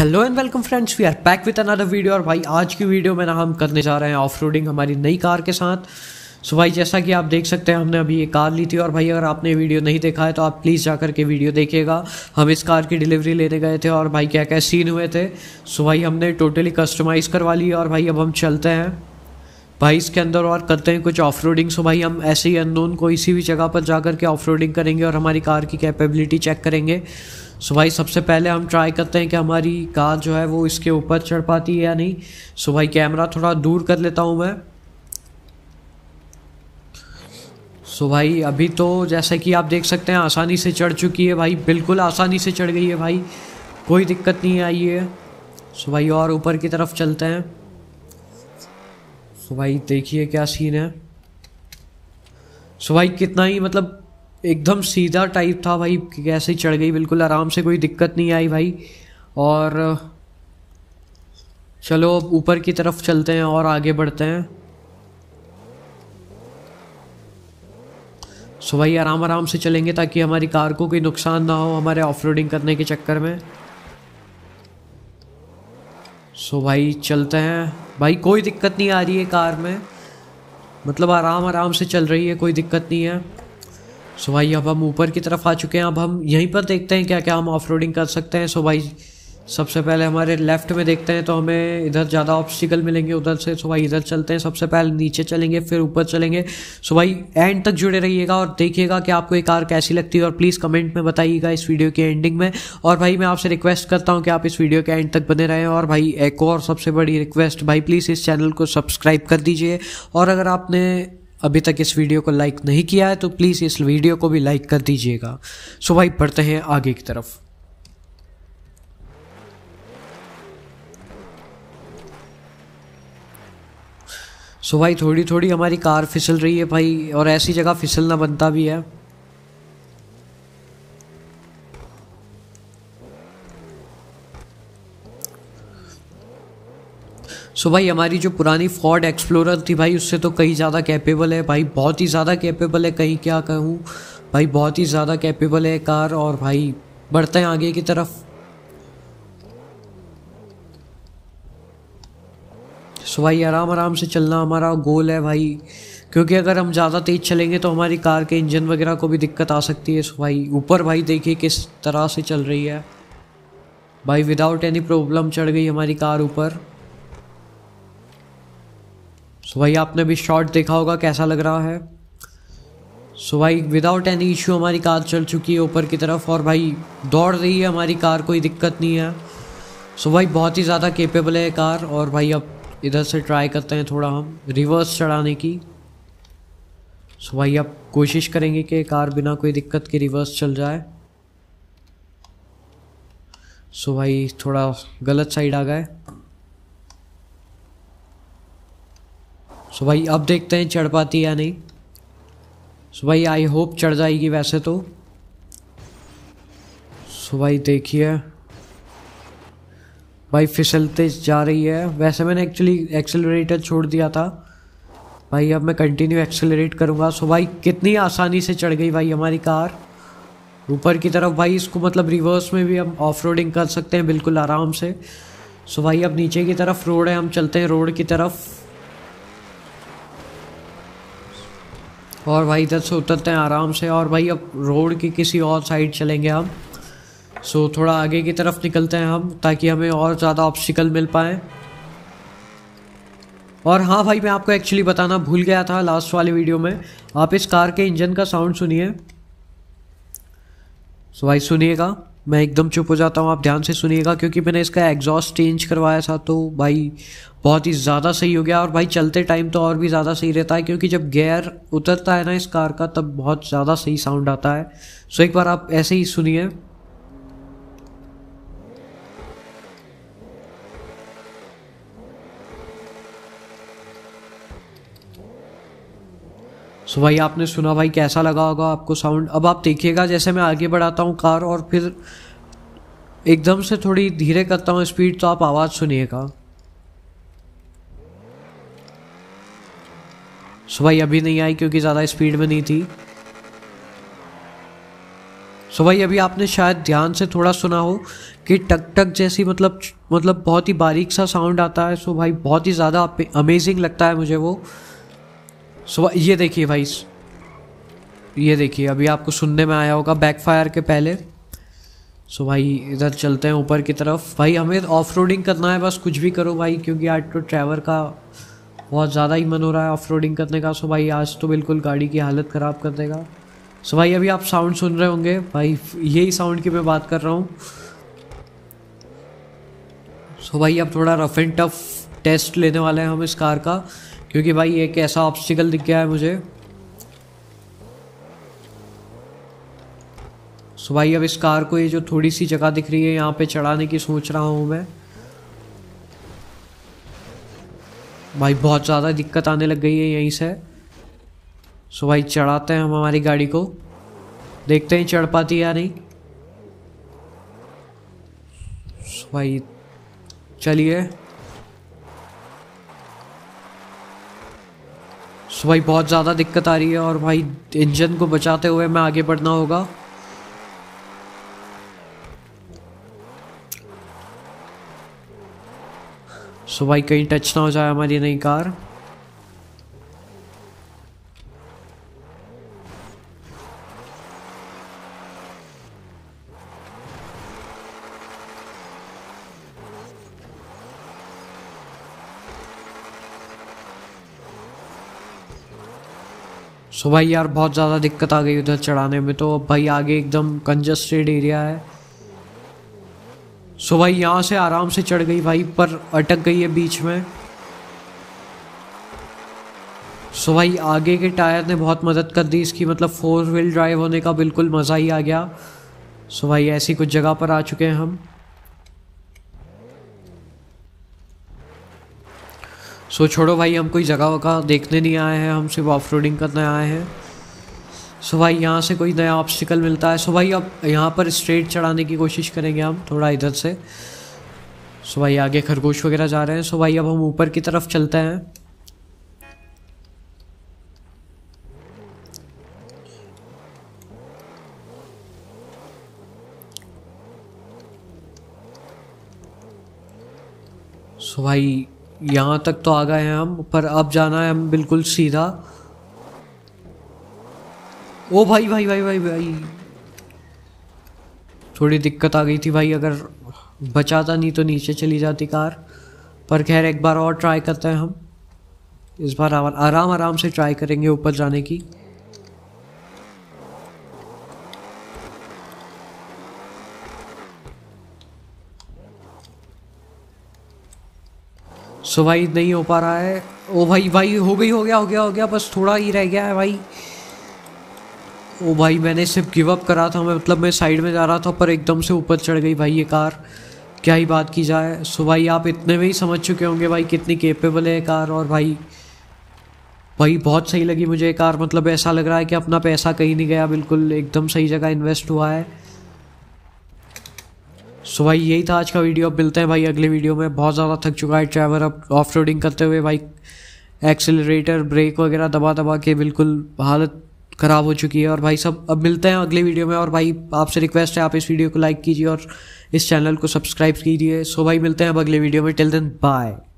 hello and welcome friends we are back with another video और भाई आज की वीडियो में ना हम करने जा रहे हैं ऑफ हमारी नई कार के साथ सो भाई जैसा कि आप देख सकते हैं हमने अभी ये कार ली थी और भाई अगर आपने वीडियो नहीं देखा है तो आप प्लीज़ जा के वीडियो देखिएगा हम इस कार की डिलीवरी लेने गए थे और भाई क्या क्या सीन हुए थे सो भाई हमने टोटली कस्टमाइज़ करवा ली और भाई अब हम चलते हैं भाई इसके अंदर और करते हैं कुछ ऑफ रोडिंग सो भाई हम ऐसे ही अननोन कोई सी भी जगह पर जा करके ऑफ रोडिंग करेंगे और हमारी कार की कैपेबिलिटी चेक करेंगे सो भाई सबसे पहले हम ट्राई करते हैं कि हमारी कार जो है वो इसके ऊपर चढ़ पाती है या नहीं सो भाई कैमरा थोड़ा दूर कर लेता हूँ मैं सो भाई अभी तो जैसे कि आप देख सकते हैं आसानी से चढ़ चुकी है भाई बिल्कुल आसानी से चढ़ गई है भाई कोई दिक्कत नहीं आई है सो भाई और ऊपर की तरफ चलते हैं सो भाई देखिए क्या सीन है सो भाई कितना ही मतलब एकदम सीधा टाइप था भाई कैसे चढ़ गई बिल्कुल आराम से कोई दिक्कत नहीं आई भाई और चलो अब ऊपर की तरफ चलते हैं और आगे बढ़ते हैं सो भाई आराम आराम से चलेंगे ताकि हमारी कार को कोई नुकसान ना हो हमारे ऑफ करने के चक्कर में सो भाई चलते हैं भाई कोई दिक्कत नहीं आ रही है कार में मतलब आराम आराम से चल रही है कोई दिक्कत नहीं है सो भाई अब हम ऊपर की तरफ आ चुके हैं अब हम यहीं पर देखते हैं क्या क्या हम ऑफ कर सकते हैं सो भाई सबसे पहले हमारे लेफ्ट में देखते हैं तो हमें इधर ज़्यादा ऑब्स्टिकल मिलेंगे उधर से सो भाई इधर चलते हैं सबसे पहले नीचे चलेंगे फिर ऊपर चलेंगे सो भाई एंड तक जुड़े रहिएगा और देखिएगा कि आपको ये कार कैसी लगती है और प्लीज़ कमेंट में बताइएगा इस वीडियो की एंडिंग में और भाई मैं आपसे रिक्वेस्ट करता हूँ कि आप इस वीडियो के एंड तक बने रहें और भाई एक और सबसे बड़ी रिक्वेस्ट भाई प्लीज़ इस चैनल को सब्सक्राइब कर दीजिए और अगर आपने अभी तक इस वीडियो को लाइक नहीं किया है तो प्लीज़ इस वीडियो को भी लाइक कर दीजिएगा सो भाई पढ़ते हैं आगे की तरफ सो भाई थोड़ी थोड़ी हमारी कार फिसल रही है भाई और ऐसी जगह फिसलना बनता भी है सो भाई हमारी जो पुरानी फॉर्ड एक्सप्लोरर थी भाई उससे तो कहीं ज़्यादा कैपेबल है भाई बहुत ही ज़्यादा कैपेबल है कहीं क्या कहूँ भाई बहुत ही ज़्यादा कैपेबल है कार और भाई बढ़ते हैं आगे की तरफ सो भाई आराम आराम से चलना हमारा गोल है भाई क्योंकि अगर हम ज़्यादा तेज़ चलेंगे तो हमारी कार के इंजन वगैरह को भी दिक्कत आ सकती है सो भाई ऊपर भाई देखिए किस तरह से चल रही है भाई विदाउट एनी प्रॉब्लम चढ़ गई हमारी कार ऊपर सो भाई आपने भी शॉर्ट देखा होगा कैसा लग रहा है सो भाई विदाउट एनी इशू हमारी कार चल चुकी है ऊपर की तरफ और भाई दौड़ रही है हमारी कार कोई दिक्कत नहीं है सो भाई बहुत ही ज़्यादा केपेबल है कार और भाई अब इधर से ट्राई करते हैं थोड़ा हम रिवर्स चढ़ाने की सो भाई अब कोशिश करेंगे कि कार बिना कोई दिक्कत के रिवर्स चल जाए सो भाई थोड़ा गलत साइड आ गए सो भाई अब देखते हैं चढ़ पाती या नहीं सो भाई आई होप चढ़ जाएगी वैसे तो सो भाई देखिए भाई फिसलते जा रही है वैसे मैंने एक्चुअली एक्सेलरेटर छोड़ दिया था भाई अब मैं कंटिन्यू एक्सेलरेट करूँगा सो भाई कितनी आसानी से चढ़ गई भाई हमारी कार ऊपर की तरफ भाई इसको मतलब रिवर्स में भी हम ऑफ रोडिंग कर सकते हैं बिल्कुल आराम से सो भाई अब नीचे की तरफ रोड है हम चलते हैं रोड की तरफ और भाई इधर से उतरते हैं आराम से और भाई अब रोड की किसी और साइड चलेंगे हम सो थोड़ा आगे की तरफ निकलते हैं हम ताकि हमें और ज़्यादा ऑप्शिकल मिल पाए और हाँ भाई मैं आपको एक्चुअली बताना भूल गया था लास्ट वाले वीडियो में आप इस कार के इंजन का साउंड सुनिए सो भाई सुनिएगा मैं एकदम चुप हो जाता हूँ आप ध्यान से सुनिएगा क्योंकि मैंने इसका एग्जॉस्ट चेंज करवाया था तो भाई बहुत ही ज़्यादा सही हो गया और भाई चलते टाइम तो और भी ज़्यादा सही रहता है क्योंकि जब गेयर उतरता है ना इस कार का तब बहुत ज़्यादा सही साउंड आता है सो एक बार आप ऐसे ही सुनिए सो so भाई आपने सुना भाई कैसा लगा होगा आपको साउंड अब आप देखिएगा जैसे मैं आगे बढ़ाता हूँ कार और फिर एकदम से थोड़ी धीरे करता हूँ स्पीड तो आप आवाज़ सुनिएगा सुबह अभी नहीं आई क्योंकि ज़्यादा स्पीड में नहीं थी सुबह अभी आपने शायद ध्यान से थोड़ा सुना हो कि टक टक जैसी मतलब मतलब बहुत ही बारीक सा साउंड आता है सो भाई बहुत ही ज़्यादा अमेजिंग लगता है मुझे वो सुबह ये देखिए भाई ये देखिए अभी आपको सुनने में आया होगा बैकफायर के पहले सो भाई इधर चलते हैं ऊपर की तरफ भाई हमें ऑफ रोडिंग करना है बस कुछ भी करो भाई क्योंकि आज तो ट्रैवर का बहुत ज़्यादा ही मन हो रहा है ऑफ रोडिंग करने का सो भाई आज तो बिल्कुल गाड़ी की हालत ख़राब कर देगा सो भाई अभी आप साउंड सुन रहे होंगे भाई यही साउंड की मैं बात कर रहा हूँ सो भाई अब थोड़ा रफ एंड टफ टेस्ट लेने वाले हैं हम इस कार का क्योंकि भाई एक ऐसा ऑप्शिकल दिख गया है मुझे सो भाई अब इस कार को ये जो थोड़ी सी जगह दिख रही है यहाँ पे चढ़ाने की सोच रहा हूँ मैं भाई बहुत ज़्यादा दिक्कत आने लग गई है यहीं से सो भाई चढ़ाते हैं हम हमारी गाड़ी को देखते हैं चढ़ पाती है या नहीं सो भाई चलिए सो भाई बहुत ज़्यादा दिक्कत आ रही है और भाई इंजन को बचाते हुए मैं आगे बढ़ना होगा सो भाई कहीं टच ना हो जाए हमारी नई कार सो so भाई यार बहुत ज़्यादा दिक्कत आ गई उधर चढ़ाने में तो भाई आगे एकदम कंजस्टेड एरिया है सो भाई यहाँ से आराम से चढ़ गई भाई पर अटक गई है बीच में सो भाई आगे के टायर ने बहुत मदद कर दी इसकी मतलब फोर व्हील ड्राइव होने का बिल्कुल मज़ा ही आ गया सो भाई ऐसी कुछ जगह पर आ चुके हैं हम सो छोड़ो भाई हम कोई जगह वगह देखने नहीं आए हैं हम सिर्फ ऑफ रोडिंग करने आए हैं सो भाई यहाँ से कोई नया ऑब्स्टिकल मिलता है सो भाई अब यहाँ पर स्ट्रेट चढ़ाने की कोशिश करेंगे हम थोड़ा इधर से सो भाई आगे खरगोश वगैरह जा रहे हैं सो भाई अब हम ऊपर की तरफ चलते हैं सो भाई यहाँ तक तो आ गए हैं हम पर अब जाना है हम बिल्कुल सीधा ओ भाई भाई भाई भाई भाई थोड़ी दिक्कत आ गई थी भाई अगर बचाता नहीं तो नीचे चली जाती कार पर खैर एक बार और ट्राई करते हैं हम इस बार आराम आराम से ट्राई करेंगे ऊपर जाने की सो भाई नहीं हो पा रहा है ओ भाई भाई हो गई हो गया हो गया हो गया बस थोड़ा ही रह गया है भाई ओ भाई मैंने सिर्फ गिव अप करा था मैं मतलब मैं साइड में जा रहा था पर एकदम से ऊपर चढ़ गई भाई ये कार क्या ही बात की जाए सो भाई आप इतने में ही समझ चुके होंगे भाई कितनी केपेबल है कार और भाई भाई बहुत सही लगी मुझे कार मतलब ऐसा लग रहा है कि अपना पैसा कहीं नहीं गया बिल्कुल एकदम सही जगह इन्वेस्ट हुआ है सो भाई यही था आज का वीडियो अब मिलते हैं भाई अगले वीडियो में बहुत ज़्यादा थक चुका है ड्राइवर अब ऑफ रोडिंग करते हुए भाई एक्सेलरेटर ब्रेक वगैरह दबा दबा के बिल्कुल हालत ख़राब हो चुकी है और भाई सब अब मिलते हैं अगले वीडियो में और भाई आपसे रिक्वेस्ट है आप इस वीडियो को लाइक कीजिए और इस चैनल को सब्सक्राइब कीजिए सो भाई मिलते हैं अब अगले वीडियो में टिल देन बाय